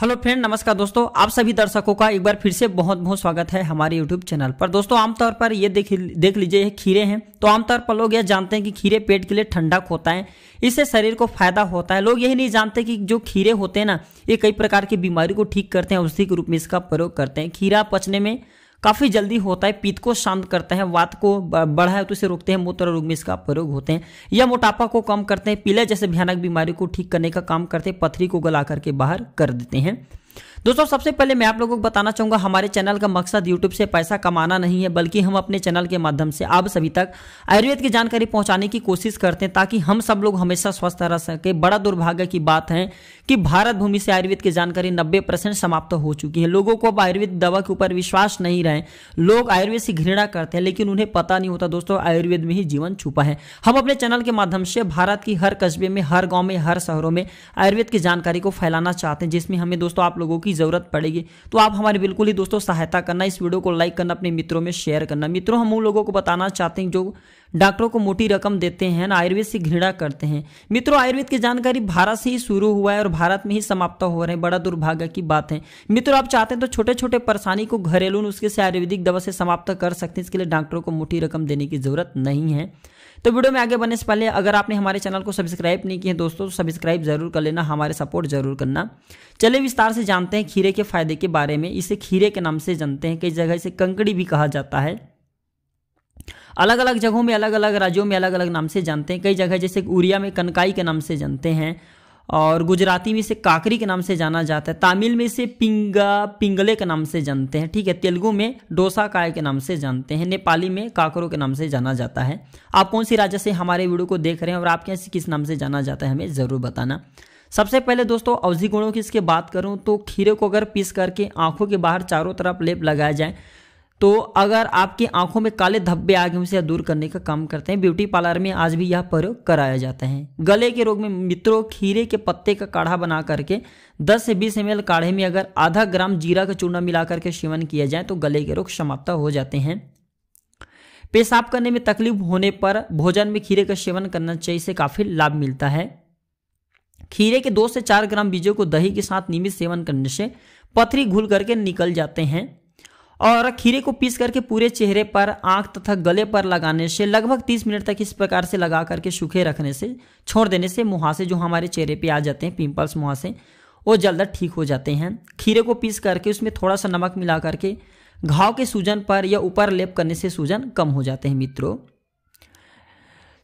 hello friend नमस्कार दोस्तों आप सभी दर्शकों का एक बार फिर से बहुत बहुत स्वागत है हमारे यूट्यूब चैनल पर दोस्तों आमतौर पर ये देख देख लीजिए ये खीरे हैं तो आमतौर पर लोग यह जानते हैं कि खीरे पेट के लिए ठंडक होता है इससे शरीर को फायदा होता है लोग यही नहीं जानते कि जो खीरे होते हैं ना ये कई प्रकार की बीमारी को ठीक करते हैं औषधि के रूप में इसका प्रयोग करते हैं खीरा पचने में काफ़ी जल्दी होता है पीत को शांत करता है वात को बढ़ा है तो इसे रोकते हैं मूत्र रोग में इसका प्रयोग होते हैं या मोटापा को कम करते हैं पीले जैसे भयानक बीमारी को ठीक करने का काम करते हैं पथरी को गला करके बाहर कर देते हैं दोस्तों सबसे पहले मैं आप लोगों को बताना चाहूंगा हमारे चैनल का मकसद यूट्यूब से पैसा कमाना नहीं है बल्कि हम अपने चैनल के माध्यम से आप सभी तक आयुर्वेद की जानकारी पहुंचाने की कोशिश करते हैं ताकि हम सब लोग हमेशा स्वस्थ रह सके बड़ा दुर्भाग्य की बात है कि भारत भूमि से आयुर्वेद की जानकारी नब्बे समाप्त हो चुकी है लोगों को अब आयुर्वेद दवा के ऊपर विश्वास नहीं रहे लोग आयुर्वेद से घृणा करते हैं लेकिन उन्हें पता नहीं होता दोस्तों आयुर्वेद में ही जीवन छुपा है हम अपने चैनल के माध्यम से भारत की हर कस्बे में हर गाँव में हर शहरों में आयुर्वेद की जानकारी को फैलाना चाहते हैं जिसमें हमें दोस्तों आप लोगों की की ज़रूरत पड़ेगी तो आप हमारी बिल्कुल ही दोस्तों सहायता करना इस वीडियो को लाइक करना अपने मित्रों में शेयर करना मित्रों हम उन लोगों को बताना चाहते हैं जो डॉक्टरों को मोटी रकम देते हैं ना आयुर्वेद से घृणा करते हैं मित्रों आयुर्वेद की जानकारी भारत से ही शुरू हुआ है और भारत में ही समाप्त हो रहे हैं बड़ा दुर्भाग्य की बात है मित्रों आप चाहते हैं तो छोटे छोटे परेशानी को घरेलू नुस्खे से आयुर्वेदिक दवा से समाप्त कर सकते हैं इसके लिए डॉक्टरों को मोटी रकम देने की जरूरत नहीं है तो वीडियो में आगे बढ़ने से पहले अगर आपने हमारे चैनल को सब्सक्राइब नहीं किया है दोस्तों तो सब्सक्राइब जरूर कर लेना हमारे सपोर्ट जरूर करना चले विस्तार से जानते हैं खीरे के फायदे के बारे में इसे खीरे के नाम से जानते हैं कई जगह इसे कंकड़ी भी कहा जाता है अलग अलग जगहों में अलग अलग राज्यों में अलग अलग नाम से जानते हैं कई जगह जैसे उरिया में कनकाई के नाम से जानते हैं और गुजराती में इसे काकरी के नाम से जाना जाता है तमिल में इसे पिंगा पिंगले के नाम से जानते हैं ठीक है तेलुगु में डोसा काय के नाम से जानते हैं नेपाली में काकरों के नाम से जाना जाता है आप कौन सी राज्य से हमारे वीडियो को देख रहे हैं और आपके यहाँ से किस नाम से जाना जाता है हमें ज़रूर बताना सबसे पहले दोस्तों अवधि गुणों की इसके बात करूँ तो खीरे को अगर पीस करके आंखों के बाहर चारों तरफ लेप लगाया जाए तो अगर आपकी आंखों में काले धब्बे आ गए उसे दूर करने का काम करते हैं ब्यूटी पार्लर में आज भी यह प्रयोग कराया जाता है गले के रोग में मित्रों खीरे के पत्ते का काढ़ा बना करके 10 से 20 एम काढ़े में अगर आधा ग्राम जीरा का चूना मिला करके सेवन किया जाए तो गले के रोग समाप्त हो जाते हैं पेशाब करने में तकलीफ होने पर भोजन में खीरे का सेवन करना चाहिए इसे काफ़ी लाभ मिलता है खीरे के दो से चार ग्राम बीजों को दही के साथ नियमित सेवन करने से पथरी घुल करके निकल जाते हैं और खीरे को पीस करके पूरे चेहरे पर आंख तथा गले पर लगाने से लगभग 30 मिनट तक इस प्रकार से लगा करके सूखे रखने से छोड़ देने से मुहासे जो हमारे चेहरे पे आ जाते हैं पिंपल्स मुहासे वो जल्द ठीक हो जाते हैं खीरे को पीस करके उसमें थोड़ा सा नमक मिला करके घाव के सूजन पर या ऊपर लेप करने से सूजन कम हो जाते हैं मित्रों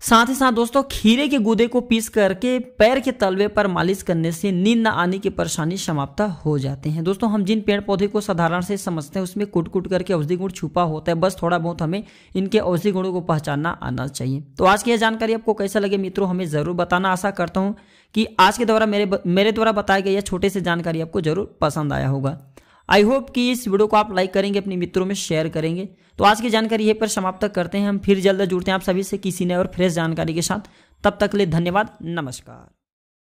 साथ ही साथ दोस्तों खीरे के गुदे को पीस करके पैर के तलवे पर मालिश करने से नींद न आने की परेशानी समाप्त हो जाते हैं दोस्तों हम जिन पेड़ पौधे को साधारण से समझते हैं उसमें कुट कुट करके औषधि गुण छुपा होता है बस थोड़ा बहुत हमें इनके औषधि गुणों को पहचानना आना चाहिए तो आज की यह जानकारी आपको कैसा लगे मित्रों हमें ज़रूर बताना आशा करता हूँ कि आज के द्वारा मेरे मेरे द्वारा बताया गया यह छोटे से जानकारी आपको जरूर पसंद आया होगा आई होप कि इस वीडियो को आप लाइक करेंगे अपने मित्रों में शेयर करेंगे तो आज की जानकारी यहीं पर समाप्त करते हैं हम फिर जल्द जुड़ते हैं आप सभी से किसी नए और फ्रेश जानकारी के साथ तब तक ले धन्यवाद नमस्कार